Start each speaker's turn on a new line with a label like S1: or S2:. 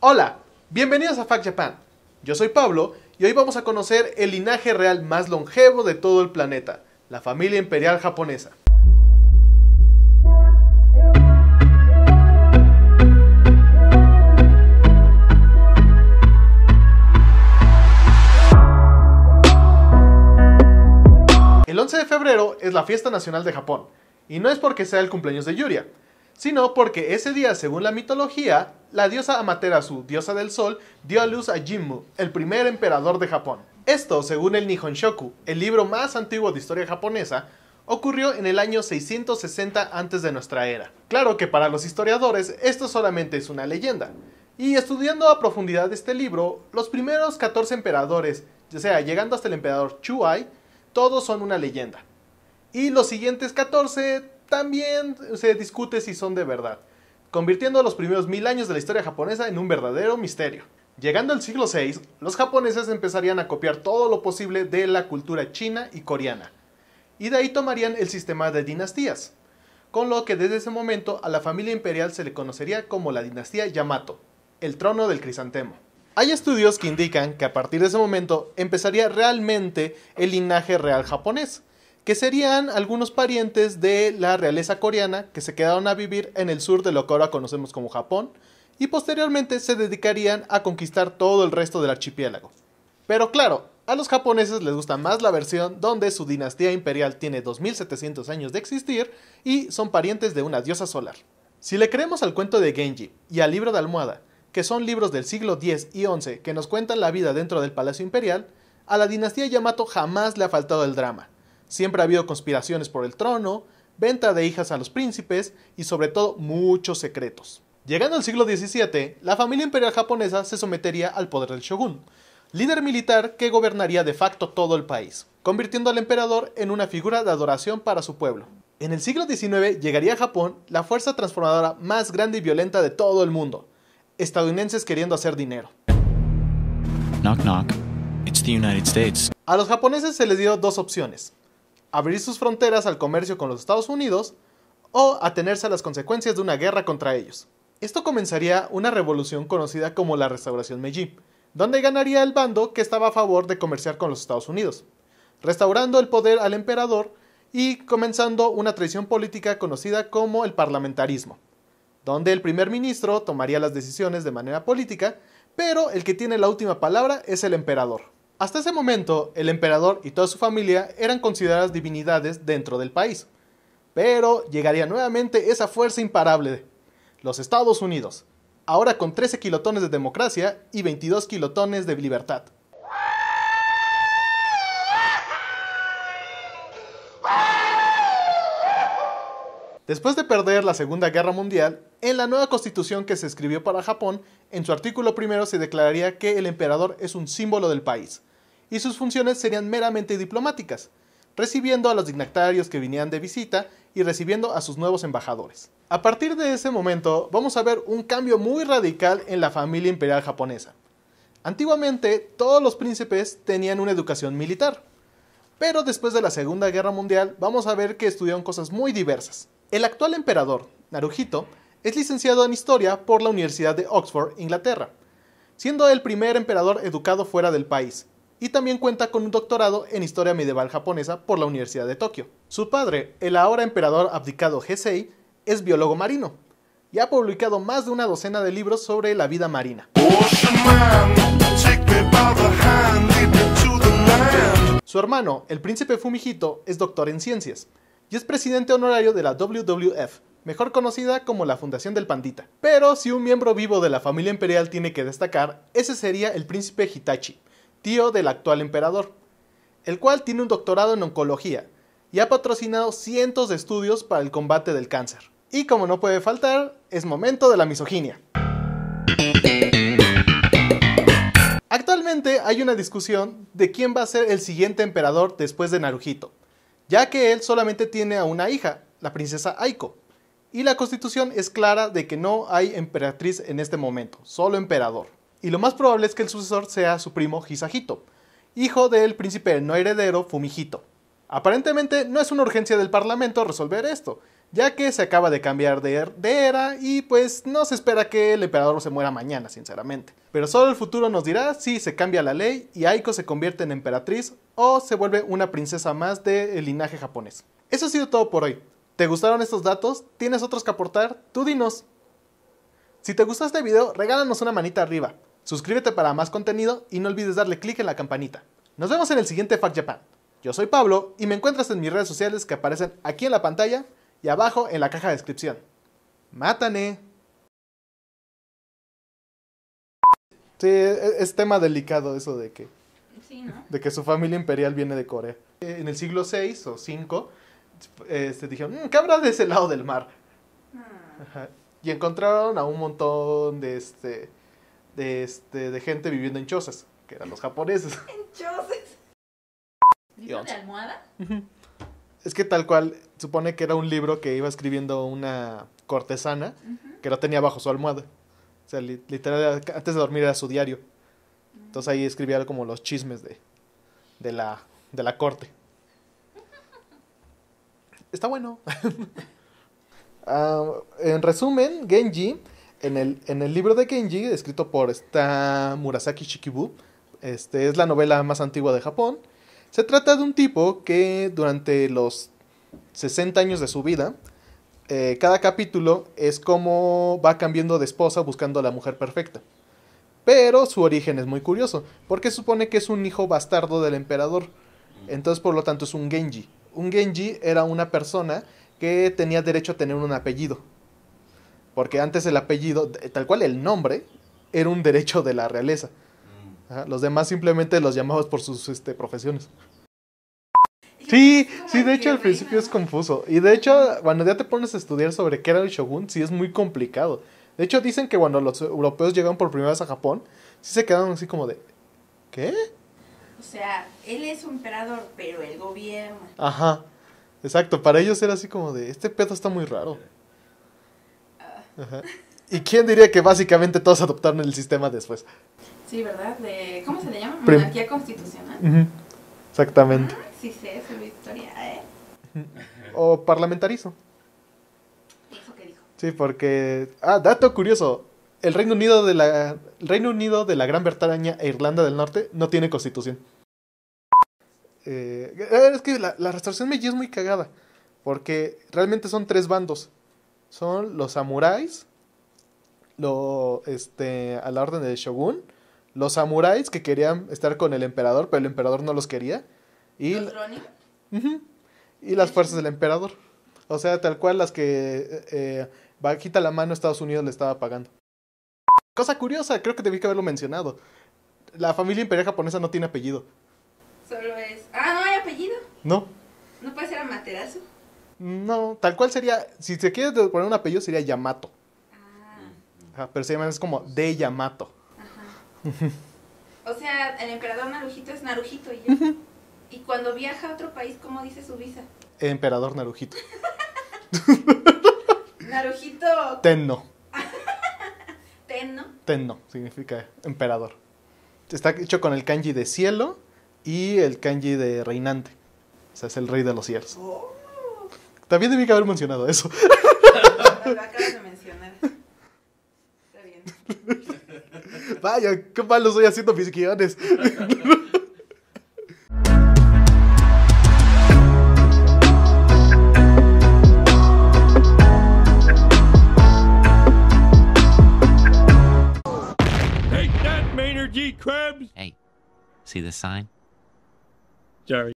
S1: Hola, bienvenidos a Fact Japan. Yo soy Pablo y hoy vamos a conocer el linaje real más longevo de todo el planeta, la familia imperial japonesa. El 11 de febrero es la fiesta nacional de Japón, y no es porque sea el cumpleaños de Yuria, sino porque ese día, según la mitología, la diosa Amaterasu, diosa del sol, dio a luz a Jinmu, el primer emperador de Japón. Esto, según el Nihon Shoku, el libro más antiguo de historia japonesa, ocurrió en el año 660 antes de nuestra era. Claro que para los historiadores esto solamente es una leyenda. Y estudiando a profundidad este libro, los primeros 14 emperadores, ya sea llegando hasta el emperador Chuai, todos son una leyenda. Y los siguientes 14 también se discute si son de verdad, convirtiendo los primeros mil años de la historia japonesa en un verdadero misterio. Llegando al siglo VI, los japoneses empezarían a copiar todo lo posible de la cultura china y coreana, y de ahí tomarían el sistema de dinastías, con lo que desde ese momento a la familia imperial se le conocería como la dinastía Yamato, el trono del crisantemo. Hay estudios que indican que a partir de ese momento empezaría realmente el linaje real japonés, que serían algunos parientes de la realeza coreana que se quedaron a vivir en el sur de lo que ahora conocemos como Japón y posteriormente se dedicarían a conquistar todo el resto del archipiélago. Pero claro, a los japoneses les gusta más la versión donde su dinastía imperial tiene 2700 años de existir y son parientes de una diosa solar. Si le creemos al cuento de Genji y al libro de Almohada, que son libros del siglo X y XI que nos cuentan la vida dentro del Palacio Imperial, a la dinastía Yamato jamás le ha faltado el drama. Siempre ha habido conspiraciones por el trono, venta de hijas a los príncipes y sobre todo muchos secretos. Llegando al siglo XVII, la familia imperial japonesa se sometería al poder del shogun, líder militar que gobernaría de facto todo el país, convirtiendo al emperador en una figura de adoración para su pueblo. En el siglo XIX llegaría a Japón la fuerza transformadora más grande y violenta de todo el mundo, estadounidenses queriendo hacer dinero. Knock, knock. It's the United States. A los japoneses se les dio dos opciones, abrir sus fronteras al comercio con los Estados Unidos o atenerse a las consecuencias de una guerra contra ellos. Esto comenzaría una revolución conocida como la Restauración Meiji, donde ganaría el bando que estaba a favor de comerciar con los Estados Unidos, restaurando el poder al emperador y comenzando una traición política conocida como el parlamentarismo, donde el primer ministro tomaría las decisiones de manera política, pero el que tiene la última palabra es el emperador. Hasta ese momento, el emperador y toda su familia eran consideradas divinidades dentro del país. Pero llegaría nuevamente esa fuerza imparable, los Estados Unidos, ahora con 13 kilotones de democracia y 22 kilotones de libertad. Después de perder la Segunda Guerra Mundial, en la nueva constitución que se escribió para Japón, en su artículo primero se declararía que el emperador es un símbolo del país y sus funciones serían meramente diplomáticas, recibiendo a los dignatarios que venían de visita y recibiendo a sus nuevos embajadores. A partir de ese momento vamos a ver un cambio muy radical en la familia imperial japonesa. Antiguamente todos los príncipes tenían una educación militar, pero después de la Segunda Guerra Mundial vamos a ver que estudiaron cosas muy diversas. El actual emperador, Naruhito, es licenciado en historia por la Universidad de Oxford, Inglaterra, siendo el primer emperador educado fuera del país, y también cuenta con un doctorado en historia medieval japonesa por la Universidad de Tokio. Su padre, el ahora emperador abdicado Heisei, es biólogo marino y ha publicado más de una docena de libros sobre la vida marina. Su hermano, el príncipe Fumihito, es doctor en ciencias y es presidente honorario de la WWF, mejor conocida como la Fundación del Pandita. Pero si un miembro vivo de la familia imperial tiene que destacar, ese sería el príncipe Hitachi, tío del actual emperador, el cual tiene un doctorado en oncología y ha patrocinado cientos de estudios para el combate del cáncer. Y como no puede faltar, es momento de la misoginia. Actualmente hay una discusión de quién va a ser el siguiente emperador después de Naruhito, ya que él solamente tiene a una hija, la princesa Aiko, y la constitución es clara de que no hay emperatriz en este momento, solo emperador y lo más probable es que el sucesor sea su primo Hisahito, hijo del príncipe no heredero Fumihito. Aparentemente no es una urgencia del Parlamento resolver esto, ya que se acaba de cambiar er-, de, era y pues no se espera que el emperador se muera mañana, sinceramente. Pero solo el futuro nos dirá si se cambia la ley y Aiko se convierte en emperatriz o se vuelve una princesa más del linaje japonés. Eso ha sido todo por hoy. ¿Te gustaron estos datos? ¿Tienes otros que aportar? Tú dinos. Si te gustó este video, regálanos una manita arriba. Suscríbete para más contenido y no olvides darle clic en la campanita. Nos vemos en el siguiente Fact Japan. Yo soy Pablo y me encuentras en mis redes sociales que aparecen aquí en la pantalla y abajo en la caja de descripción. ¡Mátane! Sí, e-, es tema delicado eso de que... Sí, ¿no? De que su familia imperial viene de Corea. En el siglo VI o V, este, dijeron, mm, ¿qué de ese lado del mar? Ah. Y encontraron a un montón de, este, de, este, de gente viviendo en chozas, que eran los japoneses. ¿En chozas? ¿Libro de almohada? Es que tal cual, supone que era un libro que iba escribiendo una cortesana que lo tenía bajo su almohada. O sea, literal, antes de dormir era su diario. Entonces ahí escribía como los chismes de, de, la, de la corte. Está bueno. Ah, en resumen, Genji en el, libro de Genji, escrito por esta Murasaki Shikibu, este, es la novela más antigua de Japón. Se trata de un tipo que durante los 60 años de su vida, eh, cada capítulo es como va cambiando de esposa buscando a la mujer perfecta. Pero su origen es muy curioso, porque supone que es un hijo bastardo del emperador. Entonces, por lo tanto, es un Genji. Un Genji era una persona que tenía derecho a tener un apellido. Porque antes el apellido, eh, tal cual el nombre, era un derecho de la realeza. Mm. los demás simplemente los llamabas por sus este, profesiones. Sí, sí, de hecho al principio es confuso. Y de hecho, cuando ya te pones a estudiar sobre qué era el shogun, sí es muy complicado. De hecho, dicen que cuando los europeos llegaron por primera vez a Japón, sí se quedaron así como de, ¿qué? O sea, él es un emperador, pero el gobierno... Ajá, exacto. Para ellos era así como de, este pedo está muy raro. ¿Y quién diría que básicamente todos adoptaron el sistema después? Sí, ¿verdad? ¿Cómo se le llama? Monarquía constitucional. Exactamente. Ah, sí sé, una historia. ¿eh? O parlamentarizo. ¿Eso que dijo? Sí, porque... Ah, dato curioso. El Reino Unido de la, Reino Unido de la Gran Bretaña e Irlanda del Norte no tiene constitución. Eh, eh, es que la, la restauración me es muy cagada. Porque realmente son tres bandos son los samuráis, lo, este, a la orden del shogun, los samuráis que querían estar con el emperador, pero el emperador no los quería, y, y las fuerzas del emperador. O sea, tal cual las que eh, eh, bajita la mano Estados Unidos le estaba pagando. Cosa curiosa, creo que debí que haberlo mencionado. La familia imperial japonesa no tiene apellido. Solo es... Ah, no hay apellido. No. ¿No puede ser Amaterasu? No, tal cual sería, si se quiere poner un apellido sería Yamato. Ah. pero se llama es como de Yamato. o sea, el emperador Narujito es Narujito y Y cuando viaja a otro país, ¿cómo dice su visa? Emperador Narujito. Narujito. Tenno. Tenno. Tenno significa emperador. Está hecho con el kanji de cielo y el kanji de reinante. O sea, es el rey de los cielos. Oh. También debí que haber mencionado eso. Está bien. Vaya, qué mal lo estoy haciendo mis guiones. Hey, see the sign? Jerry.